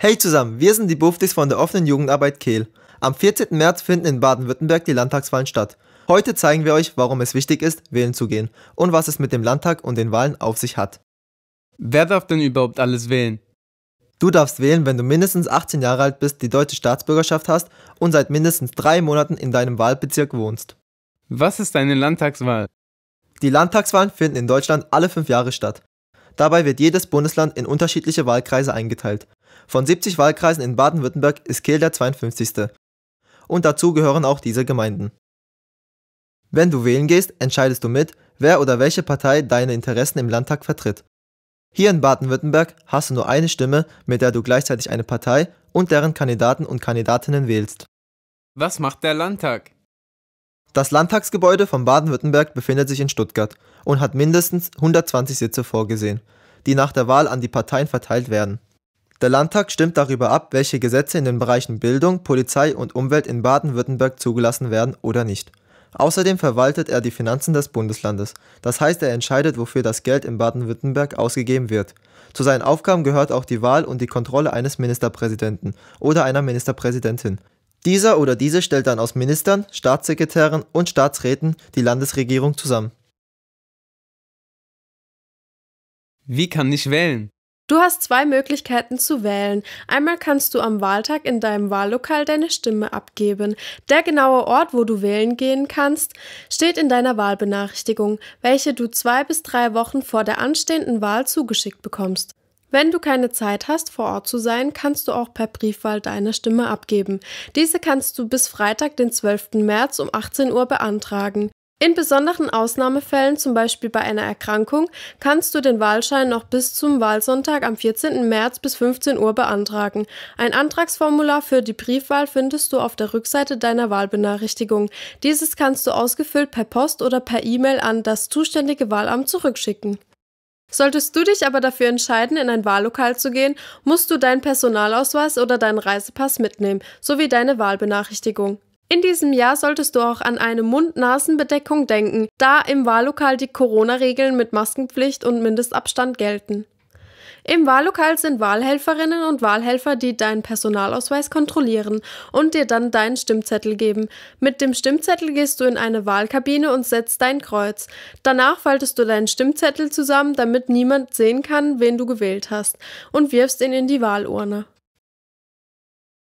Hey zusammen, wir sind die Buftis von der offenen Jugendarbeit Kehl. Am 14. März finden in Baden-Württemberg die Landtagswahlen statt. Heute zeigen wir euch, warum es wichtig ist, wählen zu gehen und was es mit dem Landtag und den Wahlen auf sich hat. Wer darf denn überhaupt alles wählen? Du darfst wählen, wenn du mindestens 18 Jahre alt bist, die deutsche Staatsbürgerschaft hast und seit mindestens drei Monaten in deinem Wahlbezirk wohnst. Was ist eine Landtagswahl? Die Landtagswahlen finden in Deutschland alle fünf Jahre statt. Dabei wird jedes Bundesland in unterschiedliche Wahlkreise eingeteilt. Von 70 Wahlkreisen in Baden-Württemberg ist Kehl der 52. Und dazu gehören auch diese Gemeinden. Wenn du wählen gehst, entscheidest du mit, wer oder welche Partei deine Interessen im Landtag vertritt. Hier in Baden-Württemberg hast du nur eine Stimme, mit der du gleichzeitig eine Partei und deren Kandidaten und Kandidatinnen wählst. Was macht der Landtag? Das Landtagsgebäude von Baden-Württemberg befindet sich in Stuttgart und hat mindestens 120 Sitze vorgesehen, die nach der Wahl an die Parteien verteilt werden. Der Landtag stimmt darüber ab, welche Gesetze in den Bereichen Bildung, Polizei und Umwelt in Baden-Württemberg zugelassen werden oder nicht. Außerdem verwaltet er die Finanzen des Bundeslandes. Das heißt, er entscheidet, wofür das Geld in Baden-Württemberg ausgegeben wird. Zu seinen Aufgaben gehört auch die Wahl und die Kontrolle eines Ministerpräsidenten oder einer Ministerpräsidentin. Dieser oder diese stellt dann aus Ministern, Staatssekretären und Staatsräten die Landesregierung zusammen. Wie kann ich wählen? Du hast zwei Möglichkeiten zu wählen. Einmal kannst du am Wahltag in deinem Wahllokal deine Stimme abgeben. Der genaue Ort, wo du wählen gehen kannst, steht in deiner Wahlbenachrichtigung, welche du zwei bis drei Wochen vor der anstehenden Wahl zugeschickt bekommst. Wenn du keine Zeit hast, vor Ort zu sein, kannst du auch per Briefwahl deine Stimme abgeben. Diese kannst du bis Freitag, den 12. März um 18 Uhr beantragen. In besonderen Ausnahmefällen, zum Beispiel bei einer Erkrankung, kannst du den Wahlschein noch bis zum Wahlsonntag am 14. März bis 15 Uhr beantragen. Ein Antragsformular für die Briefwahl findest du auf der Rückseite deiner Wahlbenachrichtigung. Dieses kannst du ausgefüllt per Post oder per E-Mail an das zuständige Wahlamt zurückschicken. Solltest du dich aber dafür entscheiden, in ein Wahllokal zu gehen, musst du deinen Personalausweis oder deinen Reisepass mitnehmen, sowie deine Wahlbenachrichtigung. In diesem Jahr solltest du auch an eine Mund-Nasen-Bedeckung denken, da im Wahllokal die Corona-Regeln mit Maskenpflicht und Mindestabstand gelten. Im Wahllokal sind Wahlhelferinnen und Wahlhelfer, die deinen Personalausweis kontrollieren und dir dann deinen Stimmzettel geben. Mit dem Stimmzettel gehst du in eine Wahlkabine und setzt dein Kreuz. Danach faltest du deinen Stimmzettel zusammen, damit niemand sehen kann, wen du gewählt hast, und wirfst ihn in die Wahlurne.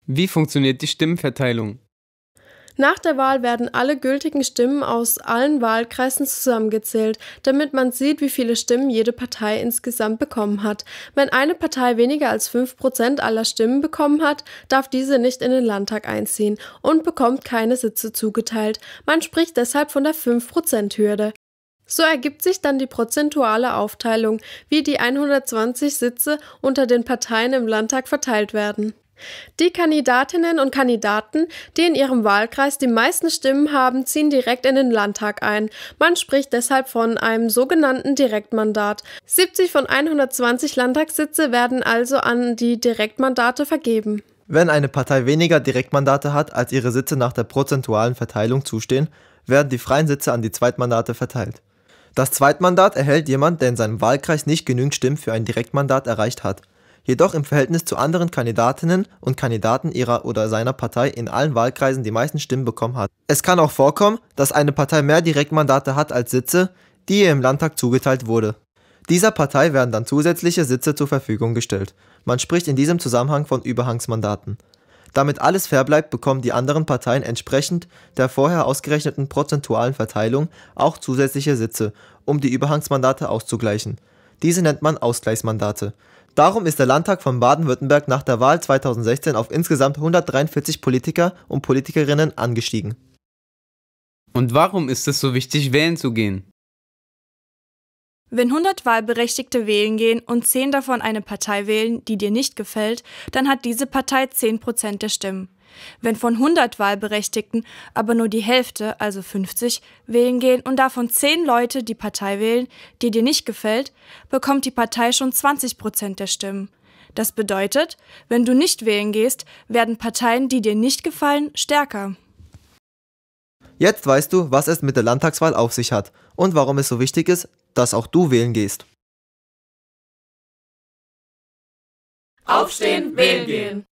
Wie funktioniert die Stimmverteilung? Nach der Wahl werden alle gültigen Stimmen aus allen Wahlkreisen zusammengezählt, damit man sieht, wie viele Stimmen jede Partei insgesamt bekommen hat. Wenn eine Partei weniger als 5% aller Stimmen bekommen hat, darf diese nicht in den Landtag einziehen und bekommt keine Sitze zugeteilt. Man spricht deshalb von der 5%-Hürde. So ergibt sich dann die prozentuale Aufteilung, wie die 120 Sitze unter den Parteien im Landtag verteilt werden. Die Kandidatinnen und Kandidaten, die in ihrem Wahlkreis die meisten Stimmen haben, ziehen direkt in den Landtag ein. Man spricht deshalb von einem sogenannten Direktmandat. 70 von 120 Landtagssitze werden also an die Direktmandate vergeben. Wenn eine Partei weniger Direktmandate hat, als ihre Sitze nach der prozentualen Verteilung zustehen, werden die freien Sitze an die Zweitmandate verteilt. Das Zweitmandat erhält jemand, der in seinem Wahlkreis nicht genügend Stimmen für ein Direktmandat erreicht hat jedoch im Verhältnis zu anderen Kandidatinnen und Kandidaten ihrer oder seiner Partei in allen Wahlkreisen die meisten Stimmen bekommen hat. Es kann auch vorkommen, dass eine Partei mehr Direktmandate hat als Sitze, die ihr im Landtag zugeteilt wurde. Dieser Partei werden dann zusätzliche Sitze zur Verfügung gestellt. Man spricht in diesem Zusammenhang von Überhangsmandaten. Damit alles fair bleibt, bekommen die anderen Parteien entsprechend der vorher ausgerechneten prozentualen Verteilung auch zusätzliche Sitze, um die Überhangsmandate auszugleichen. Diese nennt man Ausgleichsmandate. Darum ist der Landtag von Baden-Württemberg nach der Wahl 2016 auf insgesamt 143 Politiker und Politikerinnen angestiegen. Und warum ist es so wichtig, wählen zu gehen? Wenn 100 Wahlberechtigte wählen gehen und 10 davon eine Partei wählen, die dir nicht gefällt, dann hat diese Partei 10% der Stimmen. Wenn von 100 Wahlberechtigten aber nur die Hälfte, also 50, wählen gehen und davon 10 Leute die Partei wählen, die dir nicht gefällt, bekommt die Partei schon 20 Prozent der Stimmen. Das bedeutet, wenn du nicht wählen gehst, werden Parteien, die dir nicht gefallen, stärker. Jetzt weißt du, was es mit der Landtagswahl auf sich hat und warum es so wichtig ist, dass auch du wählen gehst. Aufstehen, wählen gehen.